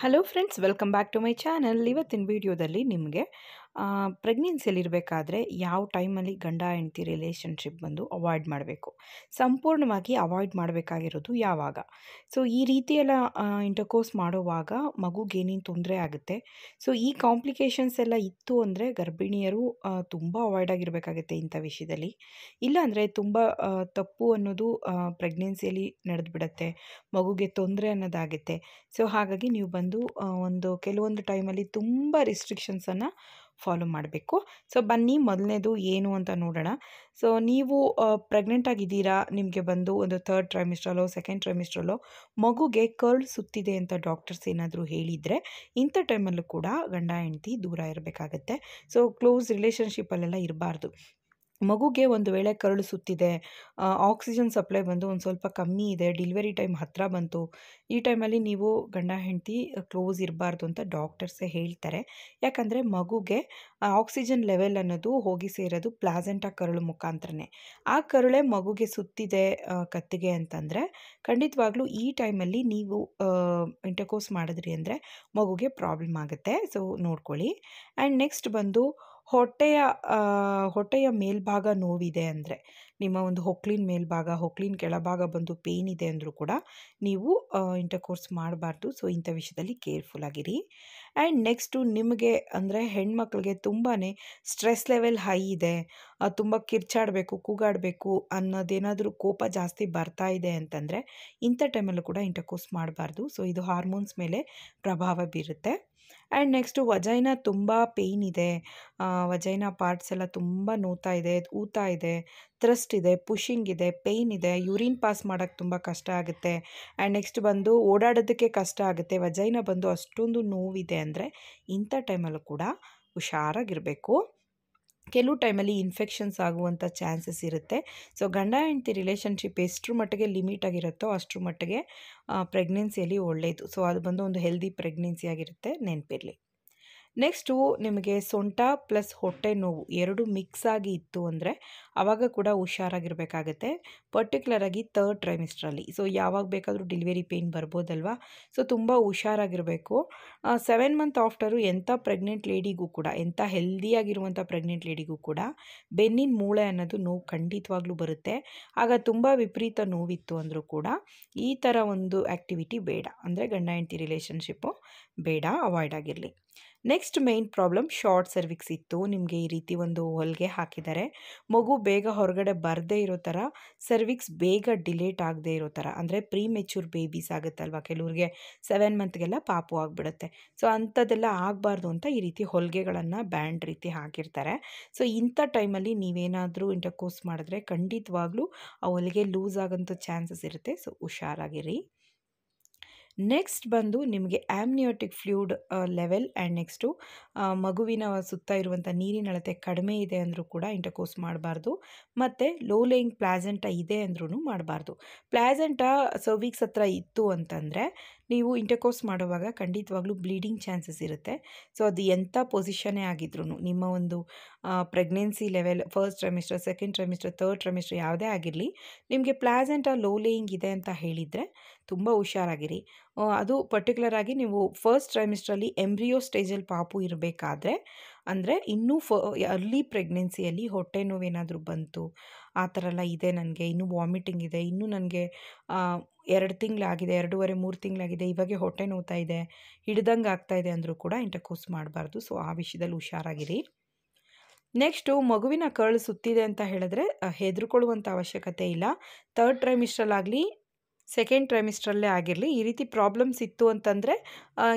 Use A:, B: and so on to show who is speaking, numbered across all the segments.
A: hello friends welcome back to my channel ಇವತ್ತಿನ ವಿಡಿಯೋದಲ್ಲಿ ನಿಮಗೆ ಪ್ರೆಗ್ನೆನ್ಸಿಯಲ್ಲಿರಬೇಕಾದ್ರೆ ಯಾವ ಟೈಮಲ್ಲಿ ಗಂಡ ಹೆಂಡತಿ ರಿಲೇಷನ್ಶಿಪ್ ಬಂದು ಅವಾಯ್ಡ್ ಮಾಡಬೇಕು ಸಂಪೂರ್ಣವಾಗಿ ಅವಾಯ್ಡ್ ಮಾಡಬೇಕಾಗಿರೋದು ಯಾವಾಗ ಸೊ ಈ ರೀತಿಯೆಲ್ಲ ಇಂಟರ್ಕೋರ್ಸ್ ಮಾಡೋವಾಗ ಮಗುಗೇನೇನು ತೊಂದರೆ ಆಗುತ್ತೆ ಸೊ ಈ ಕಾಂಪ್ಲಿಕೇಶನ್ಸ್ ಎಲ್ಲ ಇತ್ತು ಅಂದರೆ ಗರ್ಭಿಣಿಯರು ತುಂಬ ಅವಾಯ್ಡ್ ಆಗಿರಬೇಕಾಗುತ್ತೆ ಇಂಥ ವಿಷಯದಲ್ಲಿ ಇಲ್ಲಾಂದರೆ ತುಂಬ ತಪ್ಪು ಅನ್ನೋದು ಪ್ರೆಗ್ನೆನ್ಸಿಯಲ್ಲಿ ನಡೆದುಬಿಡತ್ತೆ ಮಗುಗೆ ತೊಂದರೆ ಅನ್ನೋದಾಗುತ್ತೆ ಸೊ ಹಾಗಾಗಿ ನೀವು ಬಂದು ಒಂದು ಕೆಲವೊಂದು ಟೈಮಲ್ಲಿ ತುಂಬ ರಿಸ್ಟ್ರಿಕ್ಷನ್ಸನ್ನು ಫಾಲೋ ಮಾಡಬೇಕು ಸೊ ಬನ್ನಿ ಮೊದಲನೇದು ಏನು ಅಂತ ನೋಡೋಣ ಸೊ ನೀವು ಪ್ರೆಗ್ನೆಂಟ್ ಆಗಿದ್ದೀರಾ ನಿಮಗೆ ಬಂದು ಒಂದು ಥರ್ಡ್ ಟ್ರೈಮಿಸ್ಟ್ರಲ್ಲೋ ಸೆಕೆಂಡ್ ಟ್ರೈಮಿಸ್ಟ್ರಲ್ಲೋ ಮಗುಗೆ ಕರ್ಲ್ ಸುತ್ತಿದೆ ಅಂತ ಡಾಕ್ಟರ್ಸ್ ಏನಾದರೂ ಹೇಳಿದರೆ ಇಂಥ ಟೈಮಲ್ಲೂ ಕೂಡ ಗಂಡ ಹೆಂಡತಿ ದೂರ ಇರಬೇಕಾಗತ್ತೆ ಸೊ ಕ್ಲೋಸ್ ರಿಲೇಷನ್ಶಿಪ್ಪಲ್ಲೆಲ್ಲ ಇರಬಾರ್ದು ಮಗುಗೆ ಒಂದು ವೇಳೆ ಕರುಳು ಸುತ್ತಿದೆ ಆಕ್ಸಿಜನ್ ಸಪ್ಲೈ ಬಂದು ಒಂದು ಸ್ವಲ್ಪ ಕಮ್ಮಿ ಇದೆ ಡಿಲಿವರಿ ಟೈಮ್ ಹತ್ತಿರ ಬಂತು ಈ ಟೈಮಲ್ಲಿ ನೀವು ಗಂಡ ಹೆಂಡತಿ ಕ್ಲೋಸ್ ಇರಬಾರ್ದು ಅಂತ ಡಾಕ್ಟರ್ಸೇ ಹೇಳ್ತಾರೆ ಯಾಕಂದರೆ ಮಗುಗೆ ಆಕ್ಸಿಜನ್ ಲೆವೆಲ್ ಅನ್ನೋದು ಹೋಗಿ ಸೇರೋದು ಪ್ಲಾಸೆಂಟಾ ಕರುಳು ಮುಖಾಂತರನೇ ಆ ಕರುಳೆ ಮಗುಗೆ ಸುತ್ತಿದೆ ಕತ್ತಿಗೆ ಅಂತಂದರೆ ಖಂಡಿತವಾಗ್ಲೂ ಈ ಟೈಮಲ್ಲಿ ನೀವು ಇಂಟರ್ಕೋಸ್ ಮಾಡಿದ್ರಿ ಅಂದರೆ ಮಗುಗೆ ಪ್ರಾಬ್ಲಮ್ ಆಗುತ್ತೆ ಸೊ ನೋಡ್ಕೊಳ್ಳಿ ಆ್ಯಂಡ್ ನೆಕ್ಸ್ಟ್ ಬಂದು ಹೊಟ್ಟೆಯ ಹೊಟ್ಟೆಯ ಮೇಲ್ಭಾಗ ನೋವಿದೆ ಅಂದರೆ ನಿಮ್ಮ ಒಂದು ಹೊಕ್ಲಿನ ಮೇಲ್ಭಾಗ ಹೊಕ್ಲಿನ ಕೆಳಭಾಗ ಬಂದು ಪೇಯ್ನ್ ಇದೆ ಅಂದರೂ ಕೂಡ ನೀವು ಇಂಟರ್ಕೋರ್ಸ್ ಮಾಡಬಾರ್ದು ಸೊ ಇಂಥ ವಿಷಯದಲ್ಲಿ ಕೇರ್ಫುಲ್ ಆಗಿರಿ ಆ್ಯಂಡ್ ನೆಕ್ಸ್ಟು ನಿಮಗೆ ಅಂದರೆ ಹೆಣ್ಮಕ್ಳಿಗೆ ತುಂಬಾ ಸ್ಟ್ರೆಸ್ ಲೆವೆಲ್ ಹೈ ಇದೆ ತುಂಬ ಕಿರ್ಚಾಡಬೇಕು ಕೂಗಾಡಬೇಕು ಅನ್ನೋದೇನಾದರೂ ಕೋಪ ಜಾಸ್ತಿ ಬರ್ತಾ ಇದೆ ಅಂತಂದರೆ ಇಂಥ ಟೈಮಲ್ಲೂ ಕೂಡ ಇಂಟರ್ಕೋರ್ಸ್ ಮಾಡಬಾರ್ದು ಸೊ ಇದು ಹಾರ್ಮೋನ್ಸ್ ಮೇಲೆ ಪ್ರಭಾವ ಬೀರುತ್ತೆ ಆ್ಯಂಡ್ ನೆಕ್ಸ್ಟು ವಜೈನ ತುಂಬ ಪೇಯ್ನ್ ಇದೆ ವಜೈನ ಪಾರ್ಟ್ಸ್ ಎಲ್ಲ ತುಂಬ ನೋತಾ ಇದೆ ಊತ ಇದೆ ಥ್ರಸ್ಟ್ ಇದೆ ಪುಷಿಂಗ್ ಇದೆ ಪೇಯ್ನ್ ಇದೆ ಯೂರಿನ್ ಪಾಸ್ ಮಾಡೋಕ್ಕೆ ತುಂಬ ಕಷ್ಟ ಆಗುತ್ತೆ ಆ್ಯಂಡ್ ನೆಕ್ಸ್ಟ್ ಬಂದು ಓಡಾಡೋದಕ್ಕೆ ಕಷ್ಟ ಆಗುತ್ತೆ ವಜೈನ ಬಂದು ಅಷ್ಟೊಂದು ನೋವಿದೆ ಅಂದರೆ ಇಂಥ ಟೈಮಲ್ಲೂ ಕೂಡ ಹುಷಾರಾಗಿರಬೇಕು ಕೆಲವು ಟೈಮಲ್ಲಿ ಇನ್ಫೆಕ್ಷನ್ಸ್ ಆಗುವಂಥ ಚಾನ್ಸಸ್ ಇರುತ್ತೆ ಸೊ ಗಂಡ ಹೆಂಡತಿ ರಿಲೇಷನ್ಶಿಪ್ ಎಷ್ಟರ ಮಟ್ಟಿಗೆ ಲಿಮಿಟ್ ಆಗಿರುತ್ತೋ ಅಷ್ಟರ ಮಟ್ಟಿಗೆ ಪ್ರೆಗ್ನೆನ್ಸಿಯಲ್ಲಿ ಒಳ್ಳೆಯದು ಸೊ ಅದು ಬಂದು ಒಂದು ಹೆಲ್ದಿ ಪ್ರೆಗ್ನೆನ್ಸಿ ಆಗಿರುತ್ತೆ ನೆನಪಿರಲಿ ನೆಕ್ಸ್ಟು ನಿಮಗೆ ಸೊಂಟ ಪ್ಲಸ್ ಹೊಟ್ಟೆ ನೋವು ಎರಡು ಮಿಕ್ಸ್ ಆಗಿ ಇತ್ತು ಅಂದರೆ ಆವಾಗ ಕೂಡ ಹುಷಾರಾಗಿರಬೇಕಾಗತ್ತೆ ಪರ್ಟಿಕ್ಯುಲರಾಗಿ ತರ್ಡ್ ಟ್ರೈಮಿಸ್ಟ್ರಲ್ಲಿ ಸೊ ಯಾವಾಗ ಬೇಕಾದರೂ ಡೆಲಿವರಿ ಪೇಯ್ನ್ ಬರ್ಬೋದಲ್ವಾ ಸೊ ತುಂಬ ಹುಷಾರಾಗಿರಬೇಕು ಸೆವೆನ್ ಮಂತ್ ಆಫ್ಟರು ಎಂಥ ಪ್ರೆಗ್ನೆಂಟ್ ಲೇಡಿಗೂ ಕೂಡ ಎಂಥ ಹೆಲ್ದಿಯಾಗಿರುವಂಥ ಪ್ರೆಗ್ನೆಂಟ್ ಲೇಡಿಗೂ ಕೂಡ ಬೆನ್ನಿನ ಮೂಳೆ ಅನ್ನೋದು ನೋವು ಖಂಡಿತವಾಗ್ಲೂ ಬರುತ್ತೆ ಆಗ ತುಂಬ ವಿಪರೀತ ನೋವಿತ್ತು ಅಂದರೂ ಕೂಡ ಈ ಥರ ಒಂದು ಆ್ಯಕ್ಟಿವಿಟಿ ಬೇಡ ಅಂದರೆ ಗಂಡ ಹೆಂಡತಿ ರಿಲೇಷನ್ಶಿಪ್ಪು ಬೇಡ ಅವಾಯ್ಡ್ ಆಗಿರಲಿ next next main problem short cervix ಇತ್ತು ನಿಮಗೆ ಈ ರೀತಿ ಒಂದು ಹೊಲಿಗೆ ಹಾಕಿದ್ದಾರೆ ಮಗು ಬೇಗ ಹೊರಗಡೆ ಬರದೇ ಇರೋ ಥರ ಸರ್ವಿಕ್ಸ್ ಬೇಗ ಡಿಲೇಟ್ ಆಗದೆ ಇರೋ ಥರ ಅಂದರೆ ಪ್ರೀ ಮೆಚೂರ್ ಬೇಬೀಸ್ ಆಗುತ್ತಲ್ವ ಕೆಲವ್ರಿಗೆ ಸೆವೆನ್ ಮಂತ್ಗೆಲ್ಲ ಪಾಪು ಆಗಿಬಿಡುತ್ತೆ ಸೊ ಅಂಥದ್ದೆಲ್ಲ ಆಗಬಾರ್ದು ಅಂತ ಈ ರೀತಿ ಹೊಲಿಗೆಗಳನ್ನು ಬ್ಯಾಂಡ್ ರೀತಿ ಹಾಕಿರ್ತಾರೆ ಸೊ ಇಂಥ ಟೈಮಲ್ಲಿ ನೀವೇನಾದರೂ ಇಂಟರ್ಕೋರ್ಸ್ ಮಾಡಿದ್ರೆ ಖಂಡಿತವಾಗ್ಲೂ ಆ ಹೊಲಿಗೆ ಲೂಸ್ ಆಗೋಂಥ ಚಾನ್ಸಸ್ ಇರುತ್ತೆ ಸೊ ಹುಷಾರಾಗಿರಿ ನೆಕ್ಸ್ಟ್ ಬಂದು ನಿಮಗೆ amniotic fluid level and next ಮಗುವಿನ ಸುತ್ತ ಇರುವಂಥ ನೀರಿನ ಅಳತೆ ಕಡಿಮೆ ಇದೆ ಅಂದರೂ ಕೂಡ ಇಂಟರ್ಕೋರ್ಸ್ ಮಾಡಬಾರ್ದು ಮತ್ತು ಲೋ ಲೇಯಿಂಗ್ ಪ್ಲಾಸೆಂಟ ಇದೆ ಅಂದ್ರೂ ಮಾಡಬಾರ್ದು ಪ್ಲಾಸೆಂಟ ಸರ್ವಿಕ್ಸ್ ಹತ್ರ ಇತ್ತು ಅಂತಂದರೆ ನೀವು ಇಂಟರ್ಕೋರ್ಸ್ ಮಾಡುವಾಗ ಖಂಡಿತವಾಗ್ಲೂ ಬ್ಲೀಡಿಂಗ್ ಚಾನ್ಸಸ್ ಇರುತ್ತೆ ಸೊ ಅದು ಎಂಥ ಪೊಸಿಷನ್ನೇ ಆಗಿದ್ರು ನಿಮ್ಮ ಒಂದು pregnancy level first trimester second trimester third trimester ಯಾವುದೇ ಆಗಿರಲಿ ನಿಮಗೆ ಪ್ಲಾಸೆಂಟ್ ಲೋ ಲೇಯಿಂಗ್ ಇದೆ ಅಂತ ಹೇಳಿದರೆ ತುಂಬ ಹುಷಾರಾಗಿರಿ ಅದು ಪರ್ಟಿಕ್ಯುಲರ್ ಆಗಿ ನೀವು ಫಸ್ಟ್ ಟ್ರೈಮಿಸ್ಟ್ರಲ್ಲಿ ಎಂಬ್ರಿಯೋ ಸ್ಟೇಜಲ್ಲಿ ಪಾಪು ಇರಬೇಕಾದ್ರೆ ಅಂದರೆ ಇನ್ನೂ ಫ ಅರ್ಲಿ ಪ್ರೆಗ್ನೆನ್ಸಿಯಲ್ಲಿ ಹೊಟ್ಟೆ ನೋವೇನಾದರೂ ಬಂತು ಆ ಥರ ಎಲ್ಲ ಇದೆ ನನಗೆ ಇನ್ನೂ ವಾಮಿಟಿಂಗ್ ಇದೆ ಇನ್ನೂ ನನಗೆ ಎರಡು ತಿಂಗಳಾಗಿದೆ ಎರಡೂವರೆ ಮೂರು ತಿಂಗಳಾಗಿದೆ ಇವಾಗೆ ಹೊಟ್ಟೆ ನೋವ್ತಾ ಇದೆ ಹಿಡ್ದಂಗೆ ಆಗ್ತಾ ಇದೆ ಅಂದರೂ ಕೂಡ ಇಂಟಕೋಸ್ ಮಾಡಬಾರ್ದು ಸೊ ಆ ವಿಷಯದಲ್ಲಿ ಹುಷಾರಾಗಿರಿ ನೆಕ್ಸ್ಟು ಮಗುವಿನ ಕರ್ಳು ಸುತ್ತಿದೆ ಅಂತ ಹೇಳಿದ್ರೆ ಹೆದರ್ಕೊಳ್ಳುವಂಥ ಅವಶ್ಯಕತೆ ಇಲ್ಲ ತರ್ಡ್ ಟ್ರೈಮಿಸ್ಟ್ರಲ್ಲಾಗಲಿ ಸೆಕೆಂಡ್ ಟ್ರೈಮಿಸ್ಟ್ರಲ್ಲೇ ಆಗಿರಲಿ ಈ ರೀತಿ ಪ್ರಾಬ್ಲಮ್ಸ್ ಇತ್ತು ಅಂತಂದರೆ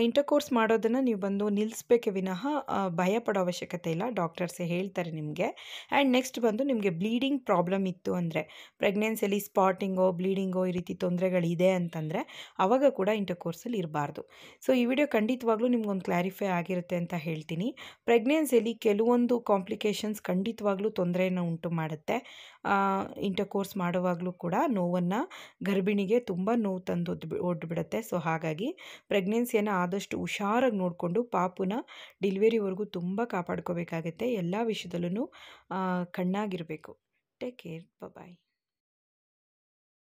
A: ಇಂಟರ್ಕೋರ್ಸ್ ಮಾಡೋದನ್ನು ನೀವು ಬಂದು ನಿಲ್ಲಿಸ್ಬೇಕೆ ವಿನಃ ಭಯ ಪಡೋ ಅವಶ್ಯಕತೆ ಇಲ್ಲ ಡಾಕ್ಟರ್ಸೇ ಹೇಳ್ತಾರೆ ನಿಮಗೆ ಆ್ಯಂಡ್ ನೆಕ್ಸ್ಟ್ ಬಂದು ನಿಮಗೆ ಬ್ಲೀಡಿಂಗ್ ಪ್ರಾಬ್ಲಮ್ ಇತ್ತು ಅಂದರೆ ಪ್ರೆಗ್ನೆನ್ಸಿಯಲ್ಲಿ ಸ್ಪಾಟಿಂಗೋ ಬ್ಲೀಡಿಂಗೋ ಈ ರೀತಿ ತೊಂದರೆಗಳಿದೆ ಅಂತಂದರೆ ಆವಾಗ ಕೂಡ ಕೋರ್ಸಲ್ಲಿ ಇರಬಾರ್ದು ಸೊ ಈ ವಿಡಿಯೋ ಖಂಡಿತವಾಗ್ಲೂ ನಿಮ್ಗೊಂದು ಕ್ಲಾರಿಫೈ ಆಗಿರುತ್ತೆ ಅಂತ ಹೇಳ್ತೀನಿ ಪ್ರೆಗ್ನೆನ್ಸಿಯಲ್ಲಿ ಕೆಲವೊಂದು ಕಾಂಪ್ಲಿಕೇಶನ್ಸ್ ಖಂಡಿತವಾಗ್ಲೂ ತೊಂದರೆಯನ್ನು ಉಂಟು ಮಾಡುತ್ತೆ ಇಂಟರ್ಕೋರ್ಸ್ ಮಾಡುವಾಗಲೂ ಕೂಡ ನೋವನ್ನು ಗರ್ಭಿಣಿಗೆ ತುಂಬ ನೋವು ತಂದು ಒಡ್ಬಿಡುತ್ತೆ ಸೊ ಹಾಗಾಗಿ ಪ್ರೆಗ್ನೆನ್ಸಿಯನ್ನು ಆದಷ್ಟು ಹುಷಾರಾಗಿ ನೋಡಿಕೊಂಡು ಪಾಪುನ ಡೆಲಿವರಿವರೆಗೂ ತುಂಬ ಕಾಪಾಡ್ಕೋಬೇಕಾಗತ್ತೆ ಎಲ್ಲ ವಿಷಯದಲ್ಲೂ ಕಣ್ಣಾಗಿರಬೇಕು ಟೇಕ್ ಕೇರ್ ಬಾಯ್